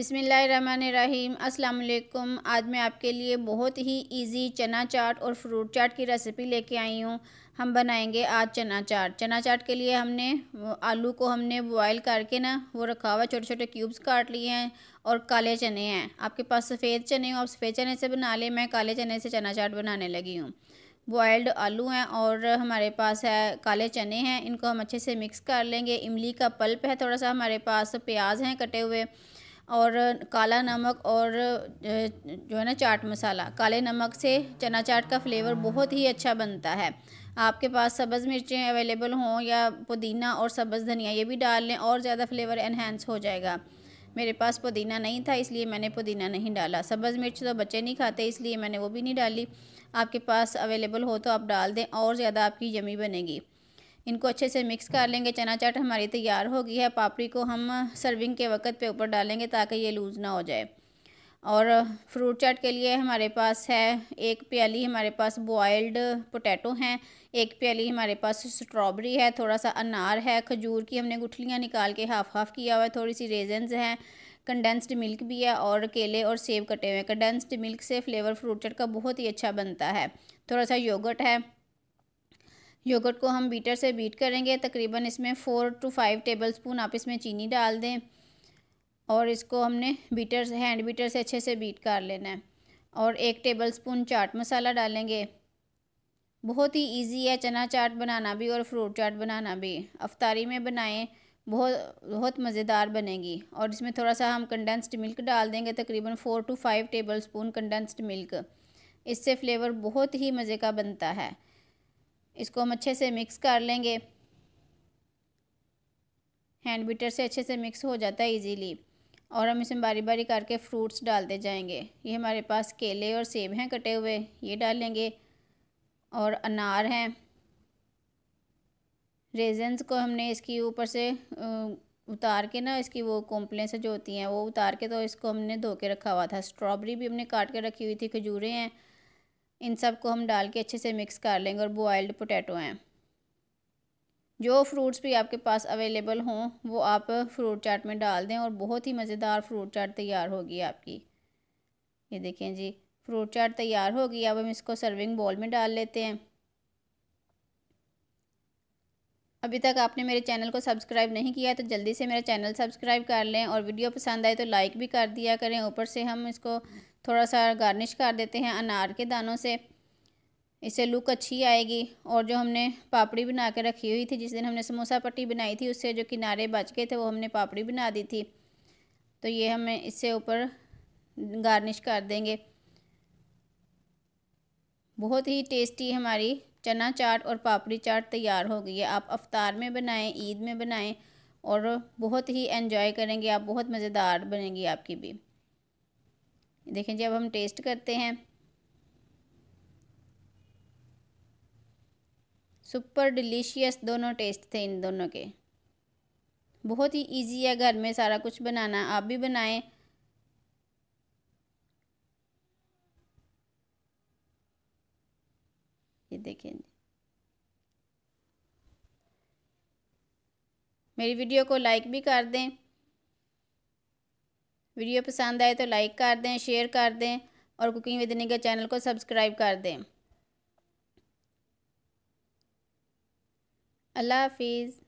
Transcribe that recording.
अस्सलाम वालेकुम आज मैं आपके लिए बहुत ही इजी चना चाट और फ्रूट चाट की रेसिपी लेके आई हूँ हम बनाएंगे आज चना चाट चना चाट के लिए हमने आलू को हमने बॉयल करके ना वो रखा हुआ छोटे छोटे क्यूब्स काट लिए हैं और काले चने हैं आपके पास सफ़ेद चने हो आप सफ़ेद चने से बना लें मैं काले चने से चना चाट बनाने लगी हूँ बॉयल्ड आलू हैं और हमारे पास है काले चने हैं इनको हम अच्छे से मिक्स कर लेंगे इमली का पल्प है थोड़ा सा हमारे पास प्याज हैं कटे हुए और काला नमक और जो है ना चाट मसाला काले नमक से चना चाट का फ्लेवर बहुत ही अच्छा बनता है आपके पास सब्ज़ मिर्चें अवेलेबल हों या पुदीना और सब्ज़ धनिया ये भी डाल लें और ज़्यादा फ्लेवर इन्हेंस हो जाएगा मेरे पास पुदीना नहीं था इसलिए मैंने पुदीना नहीं डाला सब्ज़ मिर्च तो बच्चे नहीं खाते इसलिए मैंने वो भी नहीं डाली आपके पास अवेलेबल हो तो आप डाल दें और ज़्यादा आपकी यमी बनेगी इनको अच्छे से मिक्स कर लेंगे चना चाट हमारी तैयार हो गई है पापड़ी को हम सर्विंग के वक्त पे ऊपर डालेंगे ताकि ये लूज़ ना हो जाए और फ्रूट चाट के लिए हमारे पास है एक प्याली हमारे पास बॉयल्ड पोटैटो हैं एक प्याली हमारे पास स्ट्रॉबेरी है थोड़ा सा अनार है खजूर की हमने गुठलियाँ निकाल के हाफ़ हाफ़ किया हुआ है थोड़ी सी रेजेंस हैं कंडेंस्ड मिल्क भी है और केले और सेब कटे हुए हैं कंडेंस्ड मिल्क से फ्लेवर फ्रूट चाट का बहुत ही अच्छा बनता है थोड़ा सा योगर्ट है योगर्ट को हम बीटर से बीट करेंगे तकरीबन इसमें four to five tablespoon आप इसमें चीनी डाल दें और इसको हमने बीटर हैंड बीटर से अच्छे से बीट कर लेना है और एक टेबल स्पून चाट मसाला डालेंगे बहुत ही इजी है चना चाट बनाना भी और फ्रूट चाट बनाना भी अफतारी में बनाएं बहुत बहुत मज़ेदार बनेगी और इसमें थोड़ा सा हम कंडेंस्ड मिल्क डाल देंगे तकरीबन four to five tablespoon condensed milk इससे फ्लेवर बहुत ही मज़े का बनता है इसको हम अच्छे से मिक्स कर लेंगे हैंड बीटर से अच्छे से मिक्स हो जाता है इजीली और हम इसमें बारी बारी करके फ्रूट्स डालते जाएंगे ये हमारे पास केले और सेब हैं कटे हुए ये डालेंगे और अनार हैं रेजेंस को हमने इसकी ऊपर से उतार के ना इसकी वो से जो होती हैं वो उतार के तो इसको हमने धो के रखा हुआ था स्ट्रॉबेरी भी हमने काट के रखी हुई थी खजूरें हैं इन सब को हम डाल के अच्छे से मिक्स कर लेंगे और बॉयल्ड पोटैटो हैं जो फ्रूट्स भी आपके पास अवेलेबल हों वो आप फ्रूट चाट में डाल दें और बहुत ही मज़ेदार फ्रूट चाट तैयार होगी आपकी ये देखें जी फ्रूट चाट तैयार होगी अब हम इसको सर्विंग बॉल में डाल लेते हैं अभी तक आपने मेरे चैनल को सब्सक्राइब नहीं किया तो जल्दी से मेरा चैनल सब्सक्राइब कर लें और वीडियो पसंद आए तो लाइक भी कर दिया करें ऊपर से हम इसको थोड़ा सा गार्निश कर देते हैं अनार के दानों से इससे लुक अच्छी आएगी और जो हमने पापड़ी बना के रखी हुई थी जिस दिन हमने समोसा पट्टी बनाई थी उससे जो किनारे बच गए थे वो हमने पापड़ी बना दी थी तो ये हम इससे ऊपर गार्निश कर देंगे बहुत ही टेस्टी हमारी चना चाट और पापड़ी चाट तैयार हो गई है आप अफ्तार में बनाएं ईद में बनाएं और बहुत ही एंजॉय करेंगे आप बहुत मज़ेदार बनेगी आपकी भी देखें जी अब हम टेस्ट करते हैं सुपर डिलीशियस दोनों टेस्ट थे इन दोनों के बहुत ही इजी है घर में सारा कुछ बनाना आप भी बनाएं ये देखें मेरी वीडियो को लाइक भी कर दें वीडियो पसंद आए तो लाइक कर दें शेयर कर दें और कुकिंग विद निगा चैनल को सब्सक्राइब कर दें अल्लाह हाफिज़